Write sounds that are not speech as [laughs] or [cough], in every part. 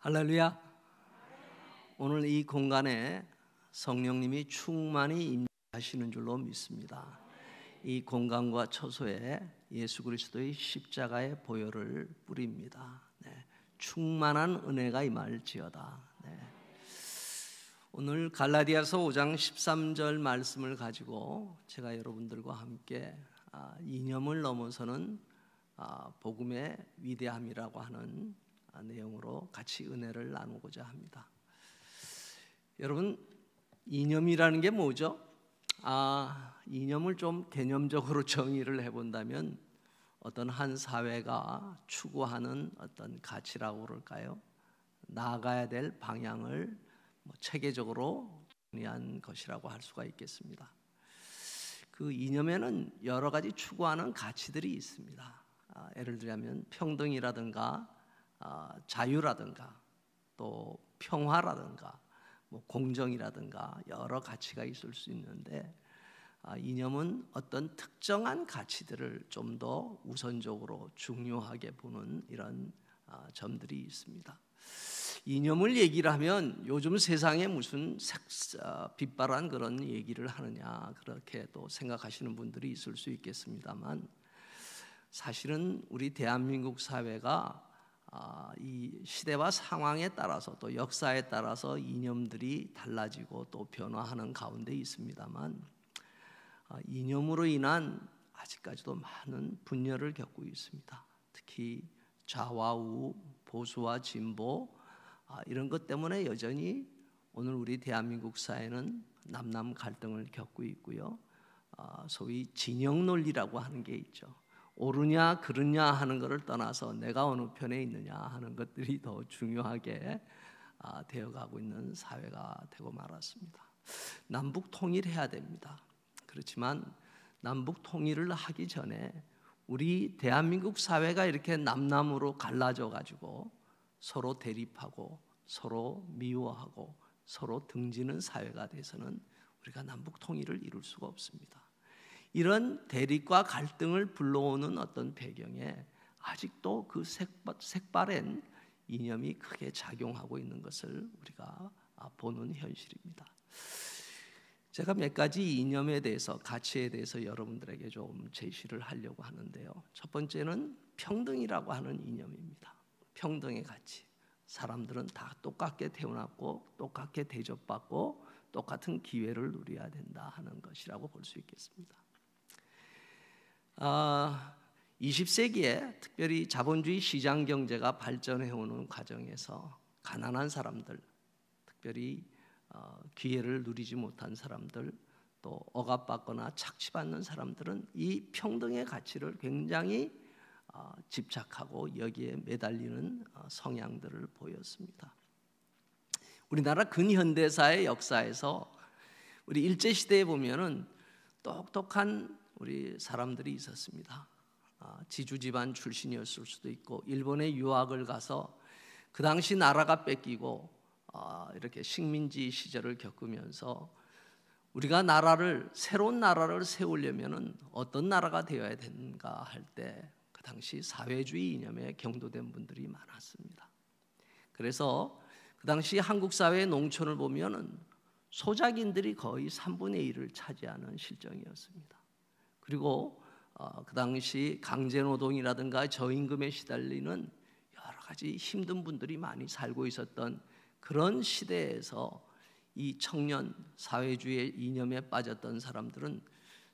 할렐루야. 오늘 이 공간에 성령님이 충만히 임하시는 줄로 믿습니다. 이 공간과 처소에 예수 그리스도의 십자가의 보혈을 뿌립니다. 네. 충만한 은혜가 임할지어다. 네. 오늘 갈라디아서 5장 13절 말씀을 가지고 제가 여러분들과 함께 아, 이념을 넘어서는 아, 복음의 위대함이라고 하는 아, 내용으로 같이 은혜를 나누고자 합니다. 여러분 이념이라는 게 뭐죠? 아 이념을 좀 개념적으로 [laughs] 정의를 해본다면 어떤 한 사회가 추구하는 어떤 가치라고 그럴까요? 나가야 될 방향을 뭐 체계적으로 정리한 것이라고 할 수가 있겠습니다. 그 이념에는 여러 가지 추구하는 가치들이 있습니다. 아, 예를 들자면 평등이라든가 어, 자유라든가 또 평화라든가 뭐 공정이라든가 여러 가치가 있을 수 있는데 아, 이념은 어떤 특정한 가치들을 좀 더 우선적으로 중요하게 보는 이런 아, 점들이 있습니다. 이념을 얘기를 하면 요즘 세상에 무슨 색, 어, 빛바란 그런 얘기를 하느냐 그렇게 또 생각하시는 분들이 있을 수 있겠습니다만 사실은 우리 대한민국 사회가 아, 이 시대와 상황에 따라서 또 역사에 따라서 이념들이 달라지고 또 변화하는 가운데 있습니다만 아, 이념으로 인한 아직까지도 많은 분열을 겪고 있습니다. 특히 좌와우, 보수와 진보 아, 이런 것 때문에 여전히 오늘 우리 대한민국 사회는 남남 갈등을 겪고 있고요. 소위 진영 논리라고 하는 게 있죠. 옳으냐 그르냐 하는 것을 떠나서 내가 어느 편에 있느냐 하는 것들이 더 중요하게 아, 되어가고 있는 사회가 되고 말았습니다. 남북 통일해야 됩니다. 그렇지만 남북 통일을 하기 전에 우리 대한민국 사회가 이렇게 남남으로 갈라져 가지고 서로 대립하고 서로 미워하고 서로 등지는 사회가 돼서는 우리가 남북 통일을 이룰 수가 없습니다. 이런 대립과 갈등을 불러오는 어떤 배경에 아직도 그색 색발엔 이념이 크게 작용하고 있는 것을 우리가 아, 보는 현실입니다. 제가 몇 가지 이념에 대해서 가치에 대해서 여러분들에게 좀 제시를 하려고 하는데요. 첫 번째는 평등이라고 하는 이념입니다. 평등의 가치. 사람들은 다 똑같게 태어났고 똑같게 대접받고 똑같은 기회를 누려야 된다 하는 것이라고 볼 수 있겠습니다. 아, 20세기에 특별히 자본주의 시장 경제가 발전해 오는 과정에서 가난한 사람들, 특별히 어, 기회를 누리지 못한 사람들, 또 억압받거나 착취받는 사람들은 이 평등의 가치를 굉장히 어, 집착하고 여기에 매달리는 어, 성향들을 보였습니다. 우리나라 근현대사의 역사에서 우리 일제 시대에 보면은 똑똑한 우리 사람들이 있었습니다. 아, 지주 집안 출신이었을 수도 있고 일본에 유학을 가서 그 당시 나라가 뺏기고 아, 이렇게 식민지 시절을 겪으면서 우리가 나라를 새로운 나라를 세우려면은 어떤 나라가 되어야 되는가 할 때 그 당시 사회주의 이념에 경도된 분들이 많았습니다. 그래서 그 당시 한국 사회의 농촌을 보면은 소작인들이 거의 3분의 1을 차지하는 실정이었습니다. 그리고 어, 그 당시 강제노동이라든가 저임금에 시달리는 여러 가지 힘든 분들이 많이 살고 있었던 그런 시대에서 이 청년 사회주의 이념에 빠졌던 사람들은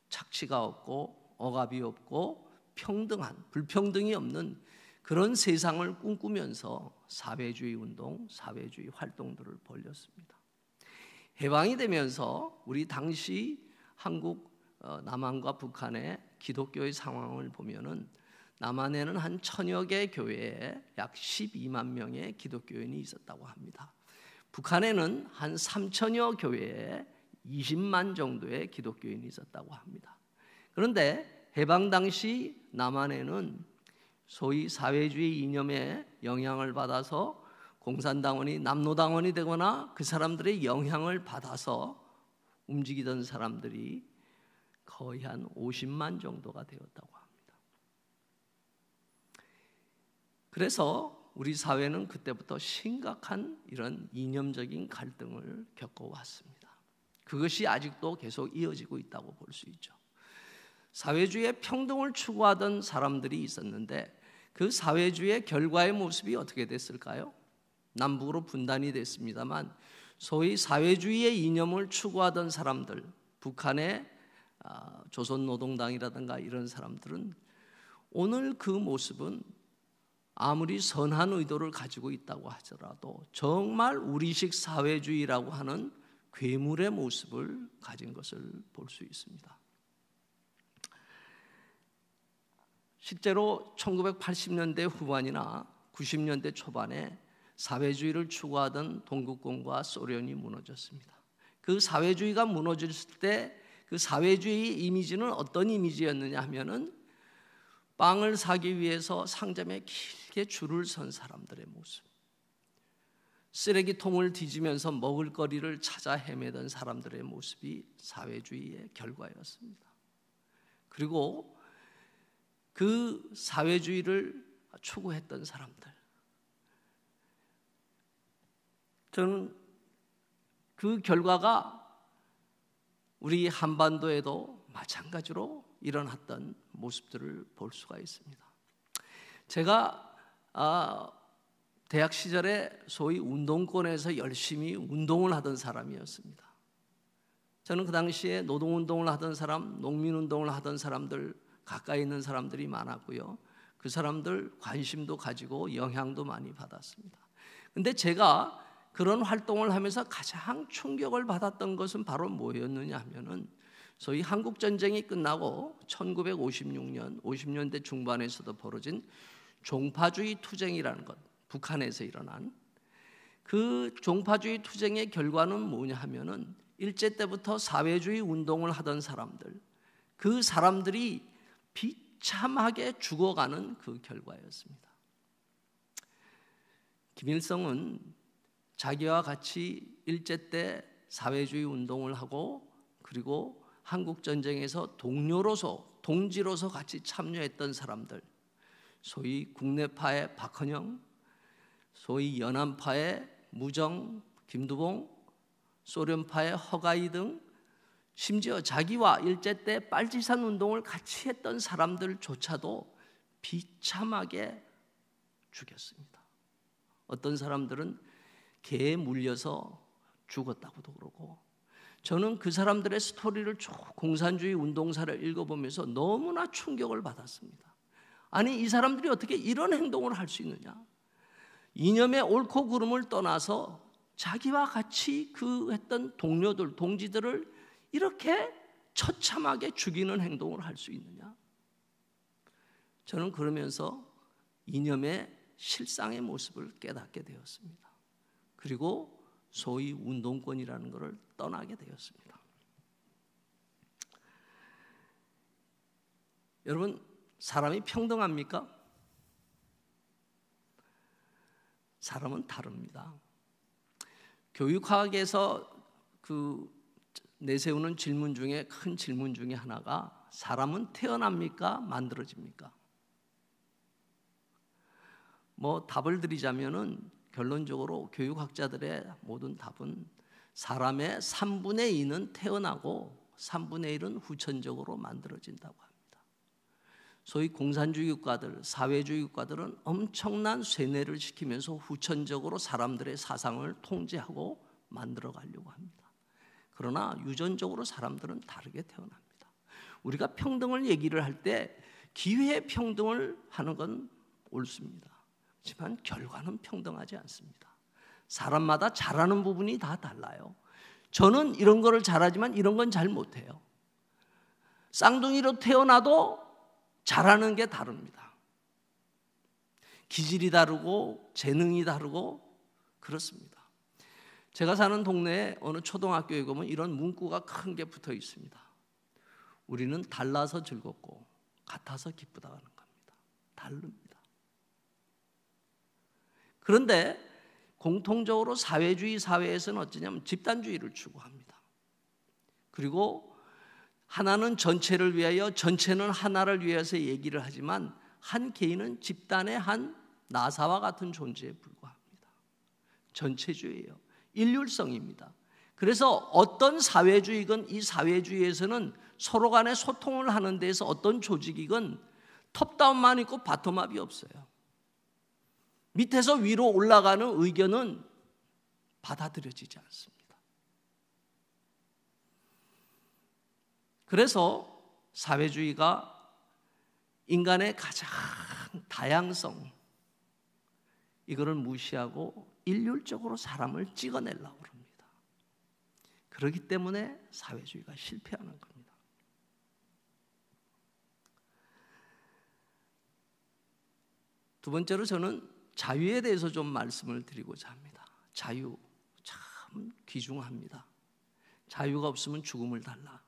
착취가 없고 억압이 없고 평등한 불평등이 없는 그런 세상을 꿈꾸면서 사회주의 운동, 사회주의 활동들을 벌였습니다. 해방이 되면서 우리 당시 한국 어, 남한과 북한의 기독교의 상황을 보면은 남한에는 한 천여 개 교회에 약 12만 명의 기독교인이 있었다고 합니다. 북한에는 한 3천여 교회에 20만 정도의 기독교인이 있었다고 합니다. 그런데 해방 당시 남한에는 소위 사회주의 이념에 영향을 받아서 공산당원이 남노당원이 되거나 그 사람들의 영향을 받아서 움직이던 사람들이 거의 한 50만 정도가 되었다고 합니다. 그래서 우리 사회는 그때부터 심각한 이런 이념적인 갈등을 겪어왔습니다. 그것이 아직도 계속 이어지고 있다고 볼 수 있죠. 사회주의 평등을 추구하던 사람들이 있었는데 그 사회주의 결과의 모습이 어떻게 됐을까요? 남북으로 분단이 됐습니다만 소위 사회주의의 이념을 추구하던 사람들, 북한의 아, 조선노동당이라든가 이런 사람들은 오늘 그 모습은 아무리 선한 의도를 가지고 있다고 하더라도 정말 우리식 사회주의라고 하는 괴물의 모습을 가진 것을 볼 수 있습니다. 실제로 1980년대 후반이나 90년대 초반에 사회주의를 추구하던 동국권과 소련이 무너졌습니다. 그 사회주의가 무너졌을 때그 사회주의 이미지는 어떤 이미지였느냐 하면은 빵을 사기 위해서 상점에 길게 줄을 선 사람들의 모습. 쓰레기통을 뒤지면서 먹을거리를 찾아 헤매던 사람들의 모습이 사회주의의 결과였습니다. 그리고 그 사회주의를 추구했던 사람들. 저는 그 결과가 우리 한반도에도 마찬가지로 일어났던 모습들을 볼 수가 있습니다. 제가 아, 대학 시절에 소위 운동권에서 열심히 운동을 하던 사람이었습니다. 저는 그 당시에 노동운동을 하던 사람, 농민운동을 하던 사람들, 가까이 있는 사람들이 많았고요. 그 사람들 관심도 가지고 영향도 많이 받았습니다. 근데 제가 그런 활동을 하면서 가장 충격을 받았던 것은 바로 뭐였느냐 하면은 소위 한국 전쟁이 끝나고 1956년 50년대 중반에서도 벌어진 종파주의 투쟁이라는 것 북한에서 일어난 그 종파주의 투쟁의 결과는 뭐냐 하면은 일제 때부터 사회주의 운동을 하던 사람들 그 사람들이 비참하게 죽어가는 그 결과였습니다. 김일성은 자기와 같이 일제 때 사회주의 운동을 하고 그리고 한국 전쟁에서 동료로서 동지로서 같이 참여했던 사람들 소위 국내파의 박헌영 소위 연안파의 무정 김두봉 소련파의 허가이 등 심지어 자기와 일제 때 빨치산 운동을 같이 했던 사람들조차도 비참하게 죽였습니다. 어떤 사람들은 개에 물려서 죽었다고도 그러고 저는 그 사람들의 스토리를 쭉 공산주의 운동사를 읽어보면서 너무나 충격을 받았습니다. 아니 이 사람들이 어떻게 이런 행동을 할 수 있느냐? 이념의 옳고 그름을 떠나서 자기와 같이 그 했던 동료들, 동지들을 이렇게 처참하게 죽이는 행동을 할 수 있느냐? 저는 그러면서 이념의 실상의 모습을 깨닫게 되었습니다. 그리고 소위 운동권이라는 것을 떠나게 되었습니다. 여러분, 사람이 평등합니까? 사람은 다릅니다. 교육학에서 그 내세우는 질문 중에 큰 질문 중에 하나가 사람은 태어납니까? 만들어집니까? 뭐 답을 드리자면은 결론적으로 교육학자들의 모든 답은 사람의 3분의 2는 태어나고 3분의 1은 후천적으로 만들어진다고 합니다. 소위 공산주의 국가들, 사회주의 국가들은 엄청난 세뇌를 시키면서 후천적으로 사람들의 사상을 통제하고 만들어 가려고 합니다. 그러나 유전적으로 사람들은 다르게 태어납니다. 우리가 평등을 얘기를 할 때 기회 평등을 하는 건 옳습니다. 하 지만 결과는 평등하지 않습니다. 사람마다 잘하는 부분이 다 달라요. 저는 이런 거를 잘하지만 이런 건 잘 못해요. 쌍둥이로 태어나도 잘하는 게 다릅니다. 기질이 다르고 재능이 다르고 그렇습니다. 제가 사는 동네에 어느 초등학교에 가면 이런 문구가 큰 게 붙어 있습니다. 우리는 달라서 즐겁고 같아서 기쁘다는 겁니다. 다릅니다. 그런데 공통적으로 사회주의 사회에서는 어찌냐면 집단주의를 추구합니다. 그리고 하나는 전체를 위하여 전체는 하나를 위해서 얘기를 하지만 한 개인은 집단의 한 나사와 같은 존재에 불과합니다. 전체주의예요. 일률성입니다. 그래서 어떤 사회주의건 이 사회주의에서는 서로 간에 소통을 하는 데에서 어떤 조직이건 톱다운만 있고 바텀업이 없어요. 밑에서 위로 올라가는 의견은 받아들여지지 않습니다. 그래서 사회주의가 인간의 가장 다양성 이거를 무시하고 일률적으로 사람을 찍어내려고 합니다. 그렇기 때문에 사회주의가 실패하는 겁니다. 두 번째로 저는 자유에 대해서 좀 말씀을 드리고자 합니다. 자유 참 귀중합니다. 자유가 없으면 죽음을 달라.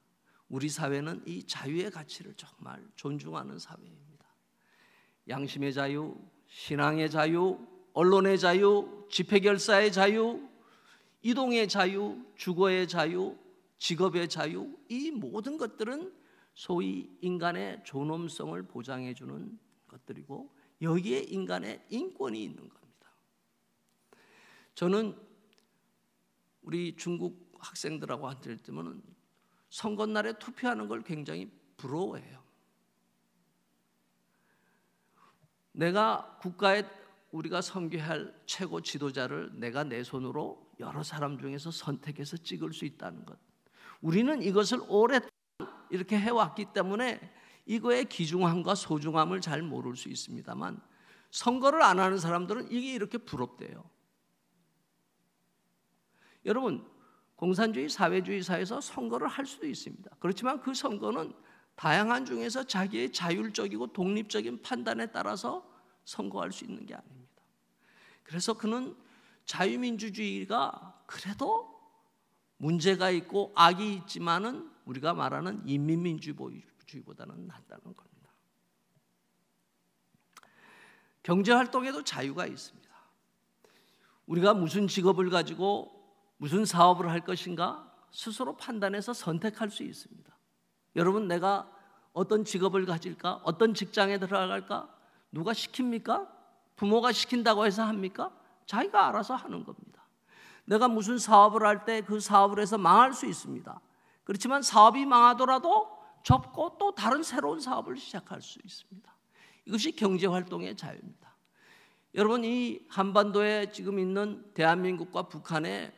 우리 사회는 이 자유의 가치를 정말 존중하는 사회입니다. 양심의 자유, 신앙의 자유, 언론의 자유, 집회결사의 자유, 이동의 자유, 주거의 자유, 직업의 자유, 이 모든 것들은 소위 인간의 존엄성을 보장해주는 것들이고 여기에 인간의 인권이 있는 겁니다. 저는 우리 중국 학생들하고 앉을 때면 선거 날에 투표하는 걸 굉장히 부러워해요. 내가 국가에 우리가 섬겨할 최고 지도자를 내가 내 손으로 여러 사람 중에서 선택해서 찍을 수 있다는 것. 우리는 이것을 오랫 이렇게 해왔기 때문에 이거의 귀중함과 소중함을 잘 모를 수 있습니다만 선거를 안 하는 사람들은 이게 이렇게 부럽대요. 여러분, 공산주의 사회주의 사에서 선거를 할 수도 있습니다. 그렇지만 그 선거는 다양한 중에서 자기의 자율적이고 독립적인 판단에 따라서 선거할 수 있는 게 아닙니다. 그래서 그는 자유민주주의가 그래도 문제가 있고 악이 있지만은 우리가 말하는 인민민주주의 주의보다는 낫다는 겁니다. 경제 활동에도 자유가 있습니다. 우리가 무슨 직업을 가지고 무슨 사업을 할 것인가 스스로 판단해서 선택할 수 있습니다. 여러분 내가 어떤 직업을 가질까? 어떤 직장에 들어갈까? 누가 시킵니까? 부모가 시킨다고 해서 합니까? 자기가 알아서 하는 겁니다. 내가 무슨 사업을 할 때 그 사업을 해서 망할 수 있습니다. 그렇지만 사업이 망하더라도 접고 또 다른 새로운 사업을 시작할 수 있습니다. 이것이 경제 활동의 자유입니다. 여러분 이 한반도에 지금 있는 대한민국과 북한의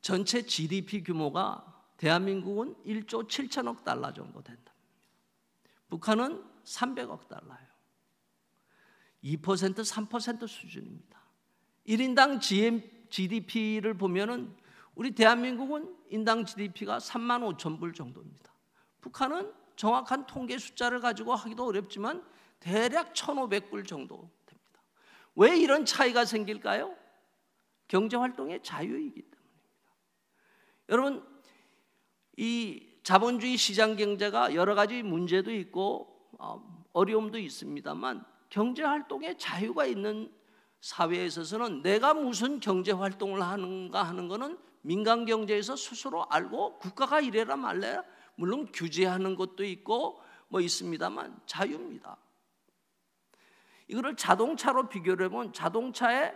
전체 GDP 규모가 대한민국은 1조 7천억 달러 정도 된다. 북한은 300억 달러예요. 2% 3% 수준입니다. 1인당 GDP를 보면은 우리 대한민국은 인당 GDP가 3만 5천 불 정도입니다. 북한은 정확한 통계 숫자를 가지고 하기도 어렵지만 대략 1,500불 정도 됩니다. 왜 이런 차이가 생길까요? 경제 활동의 자유이기 때문입니다. 여러분 이 자본주의 시장 경제가 여러 가지 문제도 있고 어, 어려움도 있습니다만 경제 활동의 자유가 있는 사회에 있어서는 내가 무슨 경제 활동을 하는가 하는 것은 민간 경제에서 스스로 알고 국가가 이래라 말래라 물론 규제하는 것도 있고 뭐 있습니다만 자유입니다. 이거를 자동차로 비교를 해보면 자동차에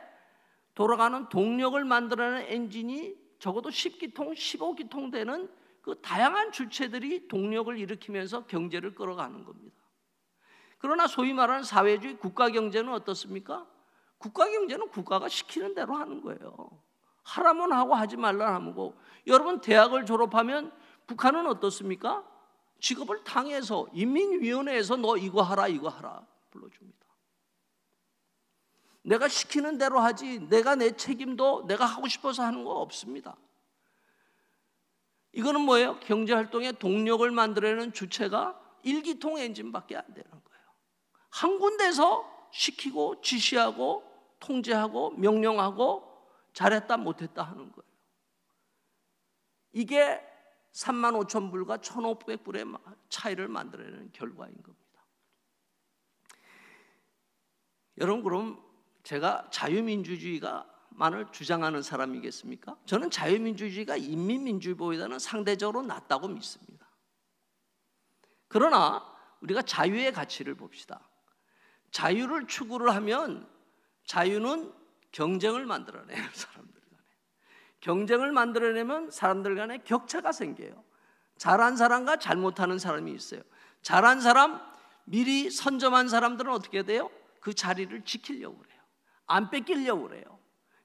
돌아가는 동력을 만들어내는 엔진이 적어도 10기통, 15기통 되는 그 다양한 주체들이 동력을 일으키면서 경제를 끌어가는 겁니다. 그러나 소위 말하는 사회주의 국가 경제는 어떻습니까? 국가 경제는 국가가 시키는 대로 하는 거예요. 하라면 하고 하지 말라 하고 여러분 대학을 졸업하면 북한은 어떻습니까? 직업을 당해서 인민위원회에서 너 이거 하라 이거 하라 불러줍니다. 내가 시키는 대로 하지 내가 내 책임도 내가 하고 싶어서 하는 거 없습니다. 이거는 뭐예요? 경제 활동의 동력을 만들어내는 주체가 일기통 엔진밖에 안 되는 거예요. 한 군데서 시키고 지시하고 통제하고 명령하고 잘했다 못했다 하는 거예요. 이게 3만 5천 불과 1,500불의 차이를 만들어내는 결과인 겁니다. 여러분 그럼 제가 자유민주주의가 만을 주장하는 사람이겠습니까? 저는 자유민주주의가 인민민주보다는 상대적으로 낫다고 믿습니다. 그러나 우리가 자유의 가치를 봅시다. 자유를 추구를 하면 자유는 경쟁을 만들어내는 [laughs] 사람들 간에. 경쟁을 만들어내면 사람들 간에 격차가 생겨요. 잘한 사람과 잘못하는 사람이 있어요. 잘한 사람, 미리 선점한 사람들은 어떻게 돼요? 그 자리를 지키려고 그래요. 안 뺏기려고 그래요.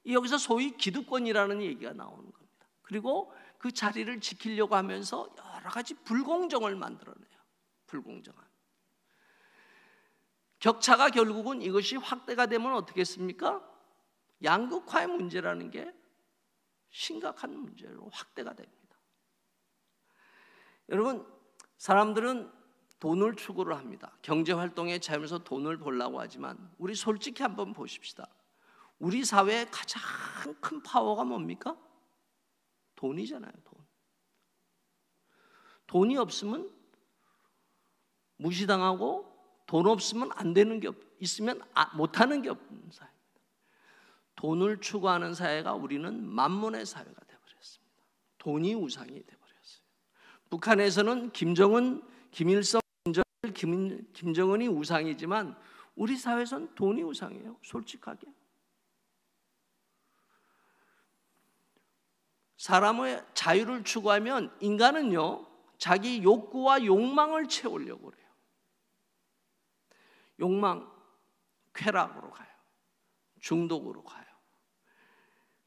여기서 소위 기득권이라는 얘기가 나오는 겁니다. 그리고 그 자리를 지키려고 하면서 여러 가지 불공정을 만들어내요. 불공정한. 격차가 결국은 이것이 확대가 되면 어떻겠습니까? 양극화의 문제라는 게 심각한 문제로 확대가 됩니다. 여러분, 사람들은 돈을 추구를 합니다. 경제 활동에 참여해서 돈을 벌라고 하지만 우리 솔직히 한번 보십시다. 우리 사회의 가장 큰 파워가 뭡니까? 돈이잖아요, 돈. 돈이 없으면 무시당하고 돈 없으면 안 되는 게 없, 있으면 아, 못 하는 게 없는 사회. 돈을 추구하는 사회가 우리는 만문의 사회가 되어버렸습니다. 돈이 우상이 되어버렸어요. 북한에서는 김정은, 김일성, 김정일, 김정은이 우상이지만 우리 사회에선 돈이 우상이에요. 솔직하게. 사람의 자유를 추구하면 인간은요, 자기 욕구와 욕망을 채우려고 그래요. 욕망, 쾌락으로 가요. 중독으로 가요.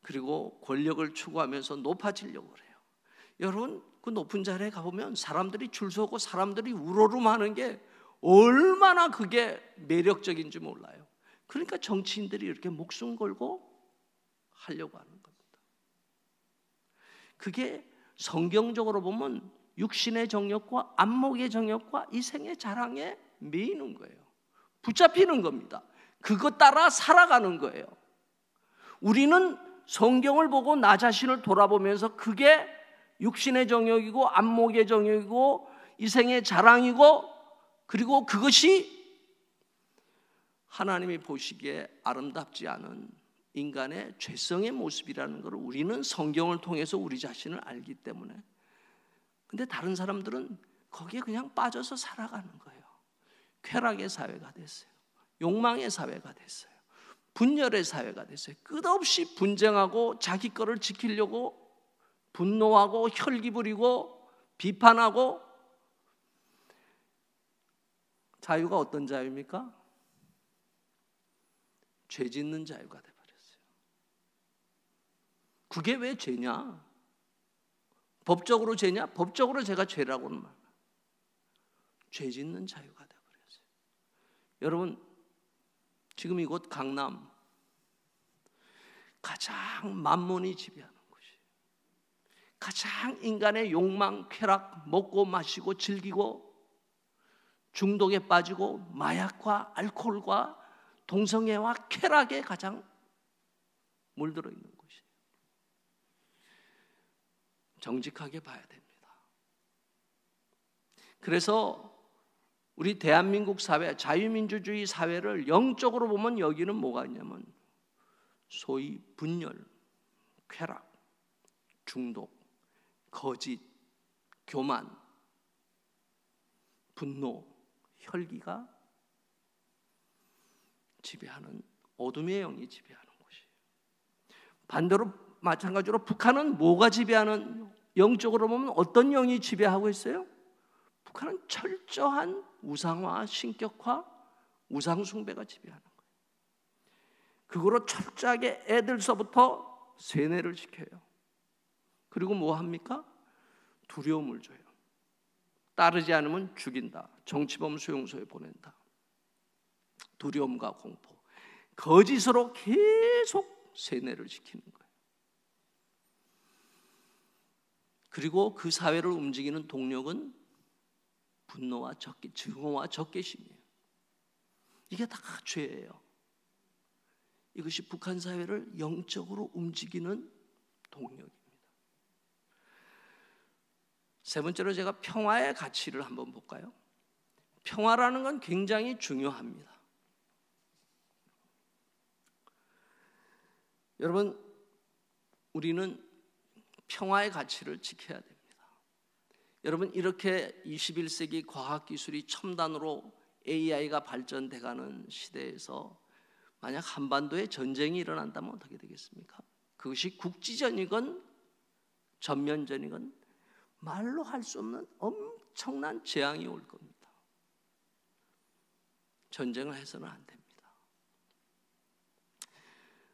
그리고 권력을 추구하면서 높아지려고 그래요. 여러분 그 높은 자리에 가보면 사람들이 줄 서고 사람들이 우러름하는 게 얼마나 그게 매력적인지 몰라요. 그러니까 정치인들이 이렇게 목숨 걸고 하려고 하는 겁니다. 그게 성경적으로 보면 육신의 정욕과 안목의 정욕과 이생의 자랑에 매이는 거예요. 붙잡히는 겁니다. 그것 따라 살아가는 거예요. 우리는 성경을 보고 나 자신을 돌아보면서 그게 육신의 정욕이고 안목의 정욕이고 이생의 자랑이고 그리고 그것이 하나님이 보시기에 아름답지 않은 인간의 죄성의 모습이라는 것을 우리는 성경을 통해서 우리 자신을 알기 때문에 근데 다른 사람들은 거기에 그냥 빠져서 살아가는 거예요. 쾌락의 사회가 됐어요. 욕망의 사회가 됐어요. 분열의 사회가 됐어요. 끝없이 분쟁하고 자기 거를 지키려고 분노하고 혈기 부리고 비판하고 자유가 어떤 자유입니까? 죄 짓는 자유가 돼버렸어요. 그게 왜 죄냐? 법적으로 죄냐? 법적으로 제가 죄라고는 말죄 짓는 자유가 돼버렸어요. 여러분 지금 이곳 강남 가장 만몬이 지배하는 곳이 가장 인간의 욕망, 쾌락 먹고 마시고 즐기고 중독에 빠지고 마약과 알코올과 동성애와 쾌락에 가장 물들어 있는 곳이요 정직하게 봐야 됩니다. 그래서 우리 대한민국 사회, 자유민주주의 사회를 영적으로 보면 여기는 뭐가 있냐면 소위 분열, 쾌락, 중독, 거짓, 교만, 분노, 혈기가 지배하는 어둠의 영이 지배하는 곳이에요. 반대로 마찬가지로 북한은 뭐가 지배하는 영적으로 보면 어떤 영이 지배하고 있어요? 반복하는 철저한 우상화, 신격화, 우상숭배가 지배하는 거예요. 그거로 철저하게 애들서부터 세뇌를 시켜요. 그리고 뭐 합니까? 두려움을 줘요. 따르지 않으면 죽인다. 정치범 수용소에 보낸다. 두려움과 공포. 거짓으로 계속 세뇌를 시키는 거예요. 그리고 그 사회를 움직이는 동력은 분노와 적기 증오와 적개심이에요. 이게 다 죄예요. 이것이 북한 사회를 영적으로 움직이는 동력입니다. 세 번째로 제가 평화의 가치를 한번 볼까요? 평화라는 건 굉장히 중요합니다. 여러분, 우리는 평화의 가치를 지켜야 됩니다. 여러분 이렇게 21세기 과학 기술이 첨단으로 AI가 발전돼가는 시대에서 만약 한반도에 전쟁이 일어난다면 어떻게 되겠습니까? 그것이 국지전이건 전면전이건 말로 할 수 없는 엄청난 재앙이 올 겁니다. 전쟁을 해서는 안 됩니다.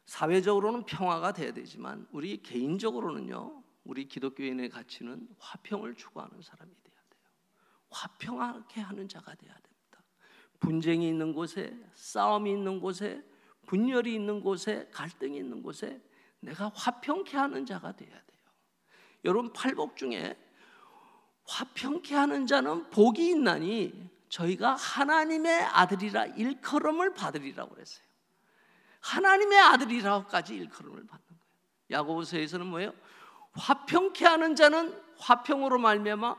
사회적으로는 평화가 돼야 되지만 우리 개인적으로는요. 우리 기독교인의 가치는 화평을 추구하는 사람이 돼야 돼요. 화평하게 하는 자가 돼야 됩니다. 분쟁이 있는 곳에, 싸움이 있는 곳에, 분열이 있는 곳에, 갈등이 있는 곳에 내가 화평케 하는 자가 돼야 돼요. 여러분 팔복 중에 화평케 하는 자는 복이 있나니 저희가 하나님의 아들이라 일컬음을 받으리라고 그랬어요. 하나님의 아들이라고까지 일컬음을 받는 거예요. 야고보서에서는 뭐예요? 화평케 하는 자는 화평으로 말미암아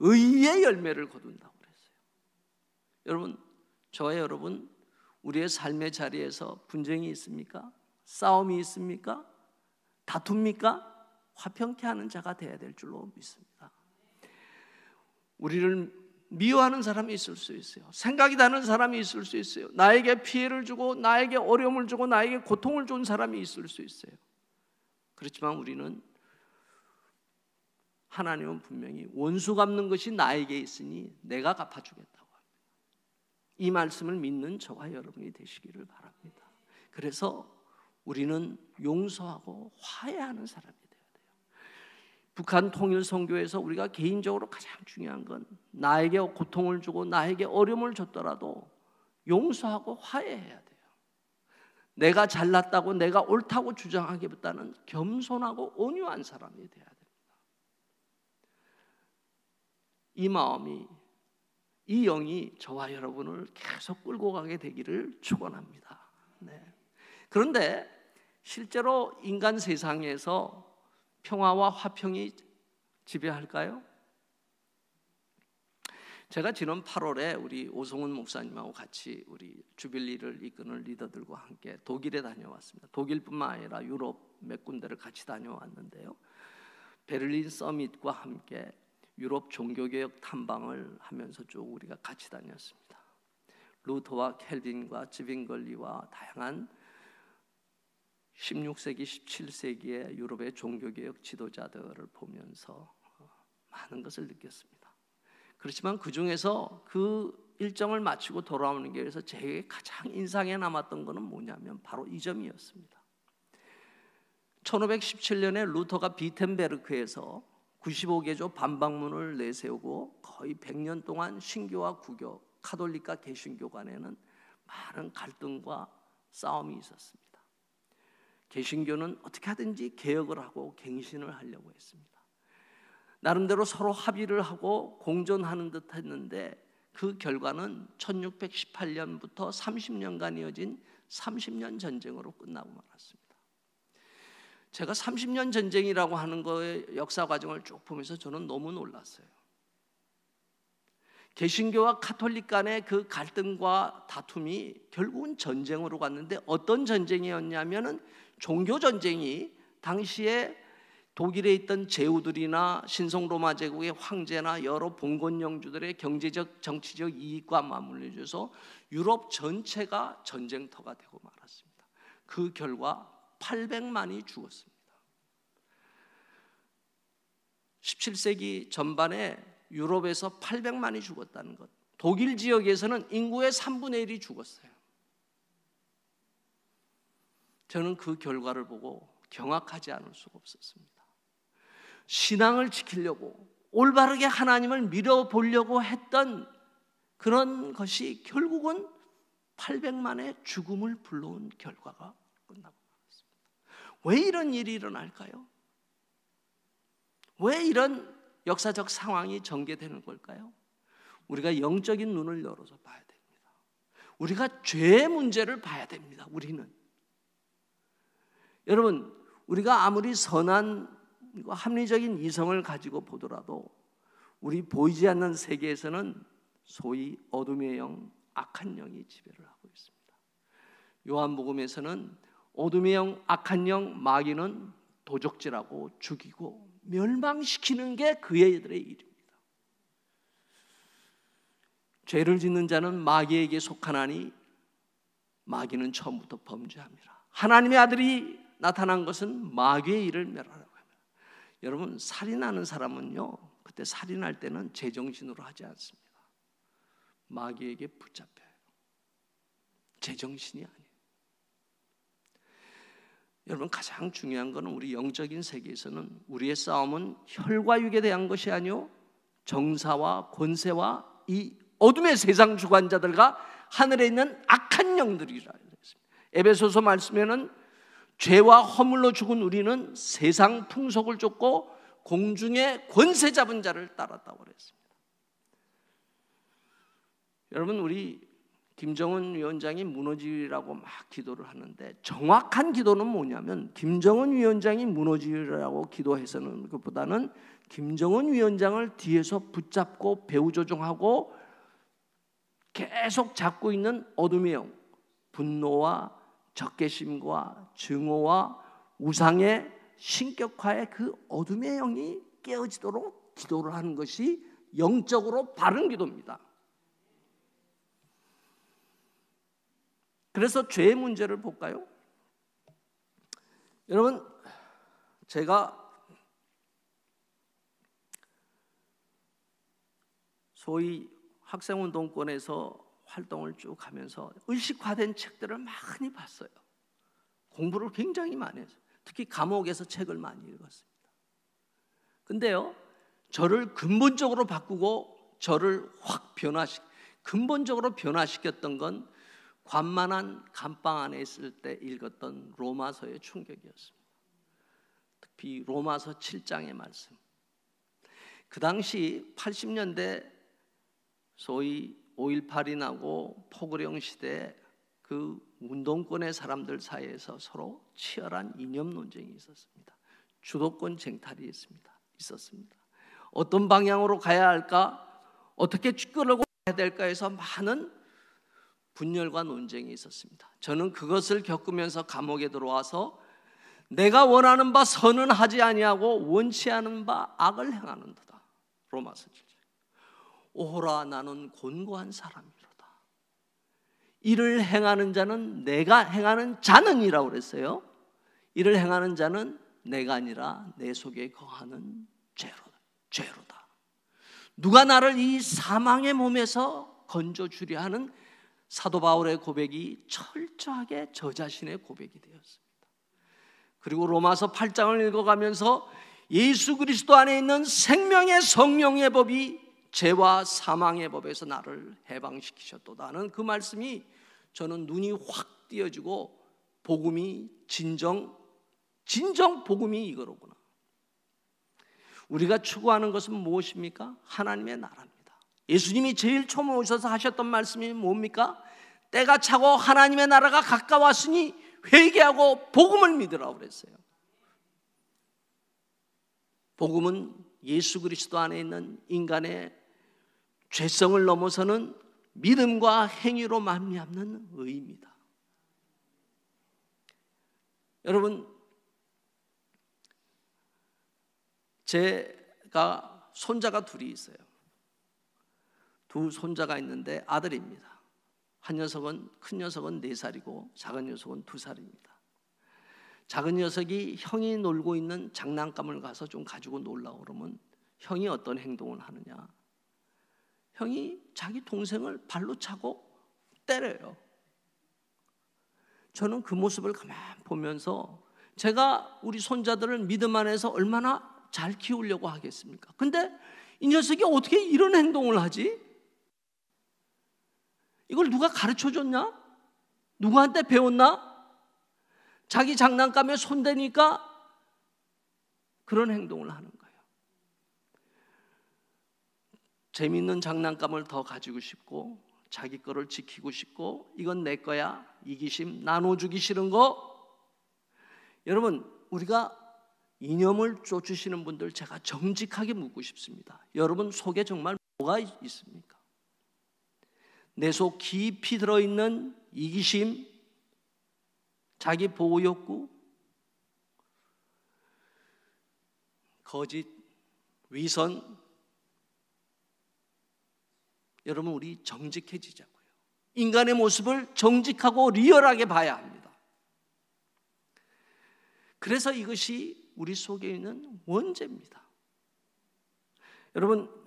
의의 열매를 거둔다고 그랬어요. 여러분, 저와 여러분 우리의 삶의 자리에서 분쟁이 있습니까? 싸움이 있습니까? 다툽니까? 화평케 하는 자가 되야될 줄로 믿습니다. 우리를 미워하는 사람이 있을 수 있어요. 생각이 다른 사람이 있을 수 있어요. 나에게 피해를 주고 나에게 어려움을 주고 나에게 고통을 준 사람이 있을 수 있어요. 그렇지만 우리는 하나님은 분명히 원수 갚는 것이 나에게 있으니 내가 갚아주겠다고 합니다. 이 말씀을 믿는 저와 여러분이 되시기를 바랍니다. 그래서 우리는 용서하고 화해하는 사람이 되어야 돼요. 북한 통일 선교에서 우리가 개인적으로 가장 중요한 건 나에게 고통을 주고 나에게 어려움을 줬더라도 용서하고 화해해야 돼요. 내가 잘났다고 내가 옳다고 주장하기보다는 겸손하고 온유한 사람이 돼야 이 마음이 이 영이 저와 여러분을 계속 끌고 가게 되기를 축원합니다. 네. 그런데 실제로 인간 세상에서 평화와 화평이 지배할까요? 제가 지난 8월에 우리 오성훈 목사님하고 같이 우리 주빌리를 이끄는 리더들과 함께 독일에 다녀왔습니다. 독일뿐만 아니라 유럽 몇 군데를 같이 다녀왔는데요. 베를린 서밋과 함께 유럽 종교개혁 탐방을 하면서 쭉 우리가 같이 다녔습니다. 루터와 켈빈과 찌빙걸리와 다양한 16세기, 17세기의 유럽의 종교개혁 지도자들을 보면서 어, 많은 것을 느꼈습니다. 그렇지만 그 중에서 그 일정을 마치고 돌아오는 길에서 제게 가장 인상에 남았던 것은 뭐냐면 바로 이 점이었습니다. 1517년에 루터가 비텐베르크에서 95개조 반박문을 내세우고 거의 100년 동안 신교와 구교, 카톨릭과 개신교 간에는 많은 갈등과 싸움이 있었습니다. 개신교는 어떻게 하든지 개혁을 하고 갱신을 하려고 했습니다. 나름대로 서로 합의를 하고 공존하는 듯 했는데 그 결과는 1618년부터 30년간 이어진 30년 전쟁으로 끝나고 말았습니다. 제가 30년 전쟁이라고 하는 거의 역사 과정을 쭉 보면서 저는 너무 놀랐어요. 개신교와 카톨릭 간의 그 갈등과 다툼이 결국은 전쟁으로 갔는데 어떤 전쟁이었냐면은 종교 전쟁이 당시에 독일에 있던 제후들이나 신성 로마 제국의 황제나 여러 봉건 영주들의 경제적 정치적 이익과 맞물려져서 유럽 전체가 전쟁터가 되고 말았습니다. 그 결과 800만이 죽었습니다. 17세기 전반에 유럽에서 800만이 죽었다는 것. 독일 지역에서는 인구의 3분의 1이 죽었어요. 저는 그 결과를 보고 경악하지 않을 수가 없었습니다. 신앙을 지키려고 올바르게 하나님을 밀어보려고 했던 그런 것이 결국은 800만의 죽음을 불러온 결과가 끝나고 왜 이런 일이 일어날까요? 왜 이런 역사적 상황이 전개되는 걸까요? 우리가 영적인 눈을 열어서 봐야 됩니다. 우리가 죄의 문제를 봐야 됩니다. 우리는 여러분 우리가 아무리 선한 합리적인 이성을 가지고 보더라도 우리 보이지 않는 세계에서는 소위 어둠의 영, 악한 영이 지배를 하고 있습니다. 요한복음에서는 어둠의 영, 악한 영, 마귀는 도적질하고 죽이고 멸망시키는 게 그애들의 일입니다. 죄를 짓는 자는 마귀에게 속하나니 마귀는 처음부터 범죄함이라. 하나님의 아들이 나타난 것은 마귀의 일을 멸하라고 합니다. 여러분 살인하는 사람은요 그때 살인할 때는 제정신으로 하지 않습니다. 마귀에게 붙잡혀요. 제정신이 아니에요. 여러분 가장 중요한 것은 우리 영적인 세계에서는 우리의 싸움은 혈과 육에 대한 것이 아니요 정사와 권세와 이 어둠의 세상 주관자들과 하늘에 있는 악한 영들이라 에베소서 말씀에는 죄와 허물로 죽은 우리는 세상 풍속을 쫓고 공중의 권세 잡은 자를 따랐다고 그랬습니다. 여러분 우리 김정은 위원장이 무너지라고 리막 기도를 하는데 정확한 기도는 뭐냐면 김정은 위원장이 무너지라고 리 기도해서는 그것보다는 김정은 위원장을 뒤에서 붙잡고 배우 조종하고 계속 잡고 있는 어둠의 영, 분노와 적개심과 증오와 우상의 신격화의 그 어둠의 영이 깨어지도록 기도를 하는 것이 영적으로 바른 기도입니다. 그래서 죄의 문제를 볼까요? 여러분, 제가 소위 학생운동권에서 활동을 쭉 하면서 의식화된 책들을 많이 봤어요. 공부를 굉장히 많이 했어요. 특히 감옥에서 책을 많이 읽었습니다. 근데요, 저를 근본적으로 바꾸고 저를 확 변화시, 근본적으로 변화시켰던 건 관만한 감방 안에 있을 때 읽었던 로마서의 충격이었습니다. 특히 로마서 7장의 말씀. 그 당시 80년대 소위 5.18이 나고 포그령 시대 그 운동권의 사람들 사이에서 서로 치열한 이념 논쟁이 있었습니다. 주도권 쟁탈이 있습니다. 있었습니다. 어떤 방향으로 가야 할까? 어떻게 끌고 해야 될까 해서 많은 분열과 논쟁이 있었습니다. 저는 그것을 겪으면서 감옥에 들어와서 내가 원하는 바 선은 하지 아니하고 원치 않은 바 악을 행하는도다. 로마서 7장. 오호라 나는 곤고한 사람이로다. 이를 행하는 자는 내가 행하는 자는이라고 그랬어요. 이를 행하는 자는 내가 아니라 내 속에 거하는 죄로, 죄로다. 누가 나를 이 사망의 몸에서 건져주려 하는 사도 바울의 고백이 철저하게 저 자신의 고백이 되었습니다. 그리고 로마서 8장을 읽어가면서 예수 그리스도 안에 있는 생명의 성령의 법이 죄와 사망의 법에서 나를 해방시키셨도다는 그 말씀이 저는 눈이 확 띄어지고 복음이 진정 진정 복음이 이거로구나. 우리가 추구하는 것은 무엇입니까? 하나님의 나라 예수님이 제일 처음 오셔서 하셨던 말씀이 뭡니까? 때가 차고 하나님의 나라가 가까웠으니 회개하고 복음을 믿으라 그랬어요. 복음은 예수 그리스도 안에 있는 인간의 죄성을 넘어서는 믿음과 행위로 말미암는 의입니다. 여러분 제가 손자가 둘이 있어요. 두 손자가 있는데 아들입니다. 한 녀석은 큰 녀석은 네 살이고 작은 녀석은 두 살입니다. 작은 녀석이 형이 놀고 있는 장난감을 가서 좀 가지고 놀라 그러면 형이 어떤 행동을 하느냐? 형이 자기 동생을 발로 차고 때려요. 저는 그 모습을 가만 보면서 제가 우리 손자들을 믿음 안에서 얼마나 잘 키우려고 하겠습니까? 근데 이 녀석이 어떻게 이런 행동을 하지? 이걸 누가 가르쳐 줬냐? 누구한테 배웠나? 자기 장난감에 손대니까 그런 행동을 하는 거예요. 재밌는 장난감을 더 가지고 싶고 자기 거를 지키고 싶고 이건 내 거야 이기심 나눠주기 싫은 거 여러분 우리가 이념을 쫓으시는 분들 제가 정직하게 묻고 싶습니다. 여러분 속에 정말 뭐가 있습니까? 내속 깊이 들어있는 이기심, 자기 보호 욕구, 거짓, 위선. 여러분, 우리 정직해지자고요. 인간의 모습을 정직하고 리얼하게 봐야 합니다. 그래서 이것이 우리 속에 있는 원죄입니다. 여러분,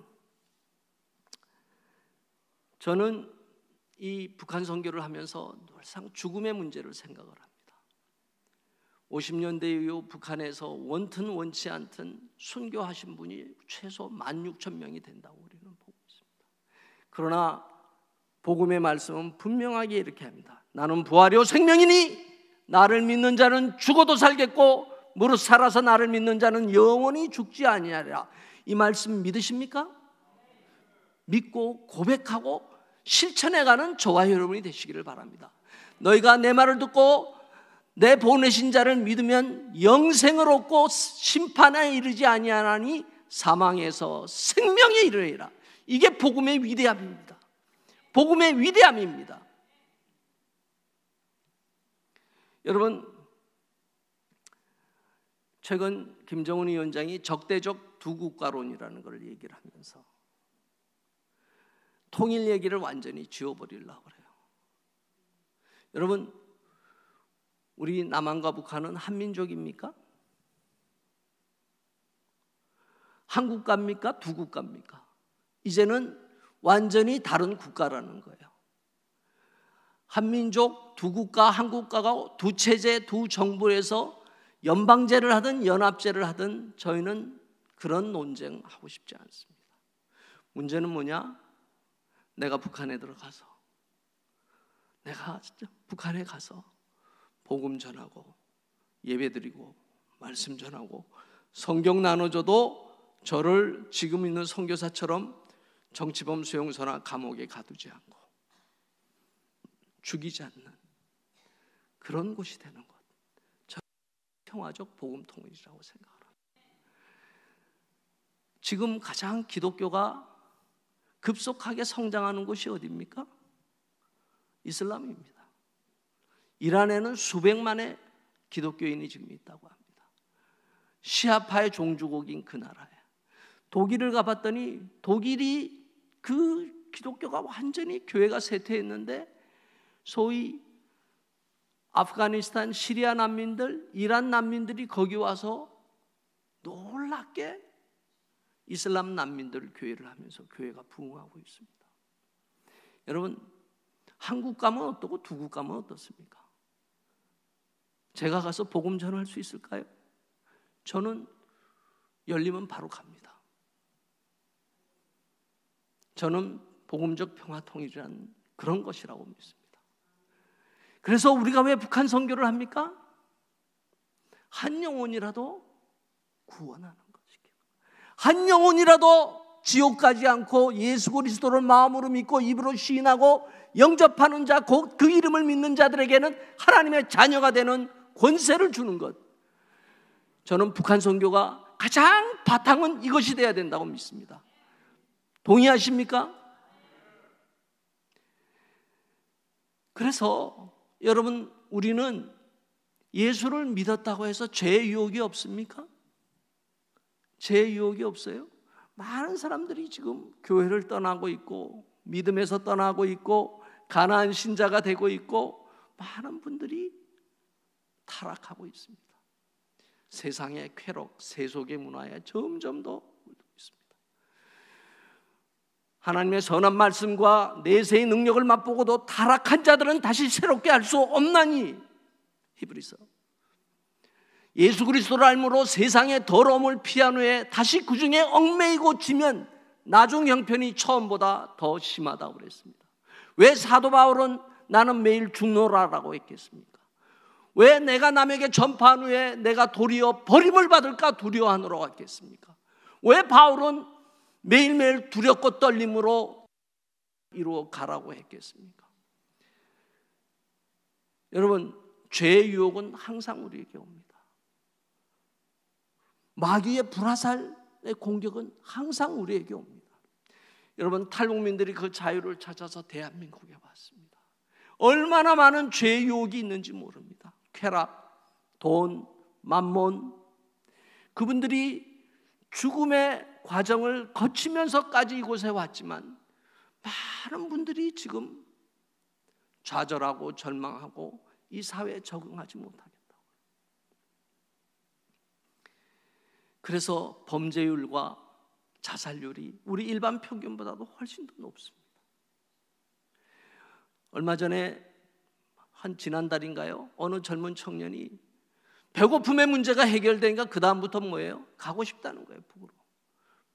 저는 이 북한 선교를 하면서 늘상 죽음의 문제를 생각을 합니다. 50년대 이후 북한에서 원튼 원치 않든 순교하신 분이 최소 16,000 명이 된다고 우리는 보고 있습니다. 그러나 복음의 말씀은 분명하게 이렇게 합니다. 나는 부활이요 생명이니 나를 믿는 자는 죽어도 살겠고 무릇 살아서 나를 믿는 자는 영원히 죽지 아니하리라. 이 말씀 믿으십니까? 믿고 고백하고 실천해가는 저와 여러분이 되시기를 바랍니다. 너희가 내 말을 듣고 내 보내신 자를 믿으면 영생을 얻고 심판에 이르지 아니하나니 사망에서 생명에 이르리라. 이게 복음의 위대함입니다. 복음의 위대함입니다. 여러분 최근 김정은 위원장이 적대적 두국가론이라는 것 얘기를 하면서 통일 얘기를 완전히 지워버리려고 그래요. 여러분, 우리 남한과 북한은 한민족입니까? 한국가니까두 국가입니까? 이제는 완전히 다른 국가라는 거예요. 한민족, 두 국가, 한 국가가 두 체제, 두 정부에서 연방제를 하든 연합제를 하든 저희는 그런 논쟁 하고 싶지 않습니다. 문제는 뭐냐? 내가 북한에 들어가서 내가 진짜 북한에 가서 복음 전하고 예배 드리고 말씀 전하고 성경 나눠줘도 저를 지금 있는 선교사처럼 정치범 수용소나 감옥에 가두지 않고 죽이지 않는 그런 곳이 되는 것. 저 평화적 복음 통일이라고 생각합니다. 지금 가장 기독교가 급속하게 성장하는 곳이 어디입니까? 이슬람입니다. 이란에는 수백만의 기독교인이 지금 있다고 합니다. 시아파의 종주국인 그 나라에 독일을 가봤더니 독일이 그 기독교가 완전히 교회가 쇠퇴했는데 소위 아프가니스탄 시리아 난민들 이란 난민들이 거기 와서 놀랍게 이슬람 난민들 교회를 하면서 교회가 부흥하고 있습니다. 여러분 한국 가면 어떻고 두국 가면 어떻습니까? 제가 가서 복음 전할 수 있을까요? 저는 열리면 바로 갑니다. 저는 복음적 평화통일이란 그런 것이라고 믿습니다. 그래서 우리가 왜 북한 선교를 합니까? 한 영혼이라도 구원하는 한 영혼이라도 지옥 가지 않고 예수 그리스도를 마음으로 믿고 입으로 시인하고 영접하는 자, 곧 그 이름을 믿는 자들에게는 하나님의 자녀가 되는 권세를 주는 것. 저는 북한 선교가 가장 바탕은 이것이 돼야 된다고 믿습니다. 동의하십니까? 그래서 여러분 우리는 예수를 믿었다고 해서 죄의 유혹이 없습니까? 제 유혹이 없어요? 많은 사람들이 지금 교회를 떠나고 있고 믿음에서 떠나고 있고 가나 신자가 되고 있고 많은 분들이 타락하고 있습니다. 세상의 쾌락, 세속의 문화에 점점 더 있습니다. 하나님의 선한 말씀과 내세의 능력을 맛보고도 타락한 자들은 다시 새롭게 할 수 없나니 히브리서 예수 그리스도를 알므로 세상의 더러움을 피한 후에 다시 그 중에 얽매이고 지면 나중 형편이 처음보다 더 심하다고 그랬습니다. 왜 사도 바울은 나는 매일 죽노라라고 했겠습니까? 왜 내가 남에게 전파한 후에 내가 도리어 버림을 받을까 두려워하노라 했겠습니까? 왜 바울은 매일매일 두렵고 떨림으로 이루어 가라고 했겠습니까? 여러분, 죄의 유혹은 항상 우리에게 옵니다. 마귀의 불화살의 공격은 항상 우리에게 옵니다. 여러분 탈북민들이 그 자유를 찾아서 대한민국에 왔습니다. 얼마나 많은 죄 유혹이 있는지 모릅니다. 쾌락, 돈, 만몬 그분들이 죽음의 과정을 거치면서까지 이곳에 왔지만 많은 분들이 지금 좌절하고 절망하고 이 사회에 적응하지 못합니다. 그래서 범죄율과 자살률이 우리 일반 평균보다도 훨씬 더 높습니다. 얼마 전에 한 지난달인가요? 어느 젊은 청년이 배고픔의 문제가 해결되니까 그 다음부터 뭐예요? 가고 싶다는 거예요, 북으로.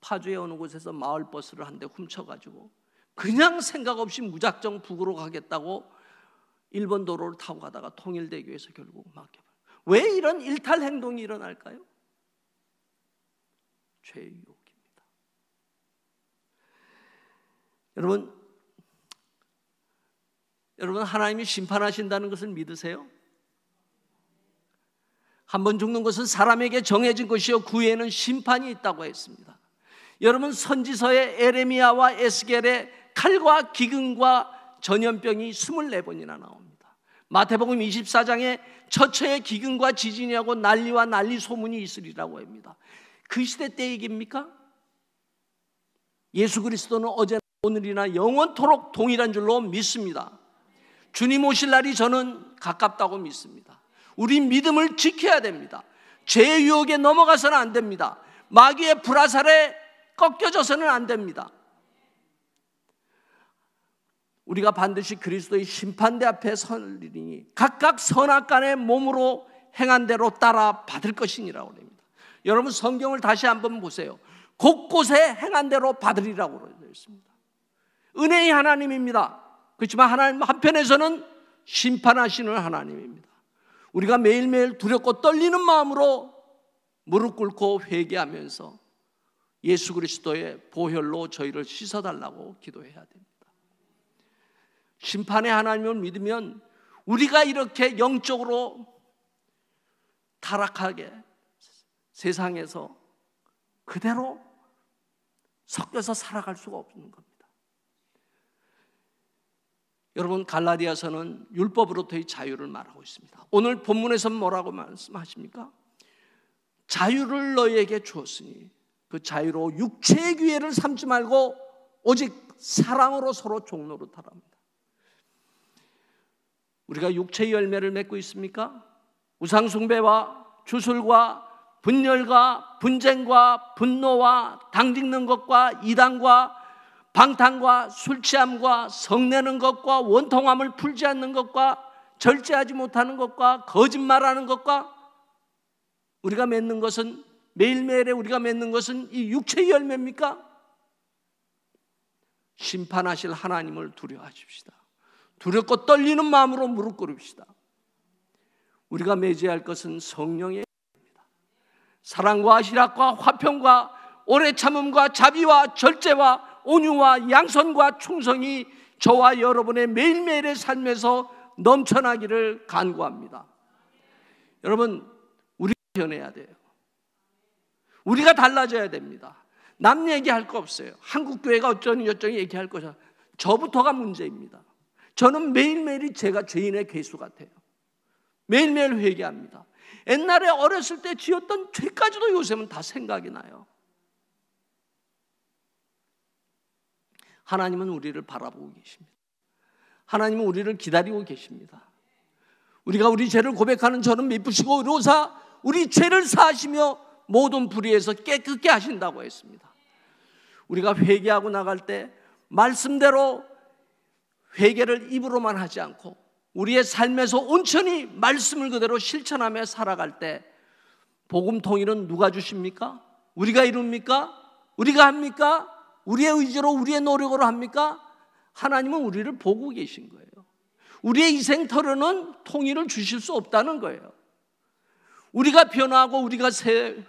파주에 어느 곳에서 마을 버스를 한 대 훔쳐가지고 그냥 생각 없이 무작정 북으로 가겠다고 일본 도로를 타고 가다가 통일대교에서 결국 막혀요. 왜 이런 일탈 행동이 일어날까요? 죄욕입니다. 의 여러분, 여러분 하나님이 심판하신다는 것을 믿으세요? 한 번 죽는 것은 사람에게 정해진 것이요 구에는 심판이 있다고 했습니다. 여러분 선지서의 에레미야와 에스겔의 칼과 기근과 전염병이 24번이나 나옵니다. 마태복음 24장에 처처의 기근과 지진이라고 난리와 난리 소문이 있으리라고 합니다. 그 시대 때 얘기입니까? 예수 그리스도는 어제나 오늘이나 영원토록 동일한 줄로 믿습니다. 주님 오실 날이 저는 가깝다고 믿습니다. 우리 믿음을 지켜야 됩니다. 죄 유혹에 넘어가서는 안 됩니다. 마귀의 불화살에 꺾여져서는 안 됩니다. 우리가 반드시 그리스도의 심판대 앞에 설리니 각각 선악 간의 몸으로 행한 대로 따라 받을 것이니라 그래요. 여러분 성경을 다시 한번 보세요. 곳곳에 행한 대로 받으리라고 되어 있습니다. 은혜의 하나님입니다. 그렇지만 하나님 한편에서는 심판하시는 하나님입니다. 우리가 매일매일 두렵고 떨리는 마음으로 무릎 꿇고 회개하면서 예수 그리스도의 보혈로 저희를 씻어달라고 기도해야 됩니다. 심판의 하나님을 믿으면 우리가 이렇게 영적으로 타락하게 세상에서 그대로 섞여서 살아갈 수가 없는 겁니다. 여러분 갈라디아서는 율법으로부터의 자유를 말하고 있습니다. 오늘 본문에서 뭐라고 말씀하십니까? 자유를 너에게 주었으니 그 자유로 육체의 기회를 삼지 말고 오직 사랑으로 서로 종로로 타랍니다. 우리가 육체의 열매를 맺고 있습니까? 우상숭배와 주술과 분열과 분쟁과 분노와 당직는 것과 이단과 방탕과 술 취함과 성내는 것과 원통함을 풀지 않는 것과 절제하지 못하는 것과 거짓말하는 것과 우리가 맺는 것은 매일매일에 우리가 맺는 것은 이 육체의 열매입니까? 심판하실 하나님을 두려워하십시다. 두렵고 떨리는 마음으로 무릎 꿇읍시다. 우리가 매제할 것은 성령의 사랑과 희락과 화평과 오래 참음과 자비와 절제와 온유와 양선과 충성이 저와 여러분의 매일매일의 삶에서 넘쳐나기를 간구합니다. 여러분, 우리가 변해야 돼요. 우리가 달라져야 됩니다. 남 얘기할 거 없어요. 한국교회가 어쩌니 저쩌니 얘기할 거죠. 저부터가 문제입니다. 저는 매일매일이 제가 죄인의 괴수 같아요. 매일매일 회개합니다. 옛날에 어렸을 때 지었던 죄까지도 요새는 다 생각이 나요. 하나님은 우리를 바라보고 계십니다. 하나님은 우리를 기다리고 계십니다. 우리가 우리 죄를 고백하는 저는 미쁘시고 의로사 우리 죄를 사하시며 모든 불의에서 깨끗게 하신다고 했습니다. 우리가 회개하고 나갈 때 말씀대로 회개를 입으로만 하지 않고 우리의 삶에서 온천히 말씀을 그대로 실천하며 살아갈 때 복음 통일은 누가 주십니까? 우리가 이룹니까? 우리가 합니까? 우리의 의지로 우리의 노력으로 합니까? 하나님은 우리를 보고 계신 거예요. 우리의 이생터로는 통일을 주실 수 없다는 거예요. 우리가 변화하고 우리가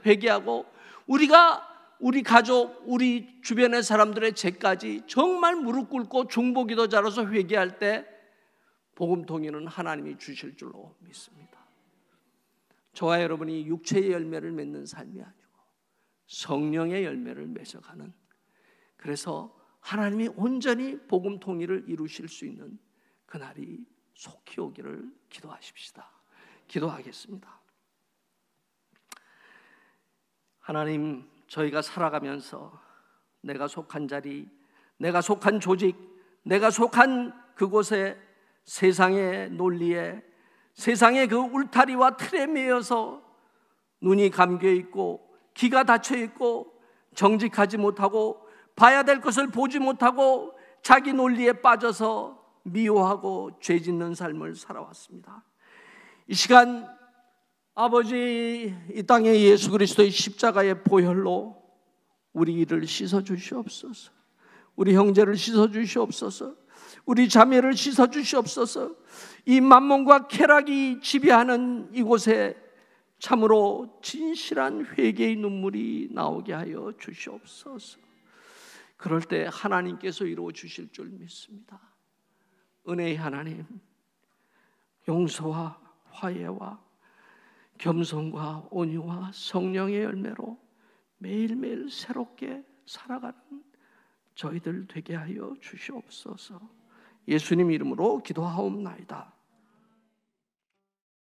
회개하고 우리가 우리 가족, 우리 주변의 사람들의 죄까지 정말 무릎 꿇고 중보기도자로서 회개할 때 복음 통일은 하나님이 주실 줄로 믿습니다. 저와 여러분이 육체의 열매를 맺는 삶이 아니고 성령의 열매를 맺어가는 그래서 하나님이 온전히 복음 통일을 이루실 수 있는 그날이 속히 오기를 기도하십시다. 기도하겠습니다. 하나님, 저희가 살아가면서 내가 속한 자리, 내가 속한 조직, 내가 속한 그곳에 세상의 논리에 세상의 그 울타리와 틀에 매여서 눈이 감겨 있고 귀가 닫혀 있고 정직하지 못하고 봐야 될 것을 보지 못하고 자기 논리에 빠져서 미워하고 죄 짓는 삶을 살아왔습니다. 이 시간 아버지 이 땅에 예수 그리스도의 십자가의 보혈로 우리 이를 씻어 주시옵소서. 우리 형제를 씻어 주시옵소서. 우리 자매를 씻어 주시옵소서. 이만몽과 쾌락이 지배하는 이곳에 참으로 진실한 회개의 눈물이 나오게 하여 주시옵소서. 그럴 때 하나님께서 이루어 주실 줄 믿습니다. 은혜의 하나님, 용서와 화해와 겸손과 온유와 성령의 열매로 매일매일 새롭게 살아가는 저희들 되게 하여 주시옵소서. 예수님 이름으로 기도하옵나이다.